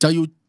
tell you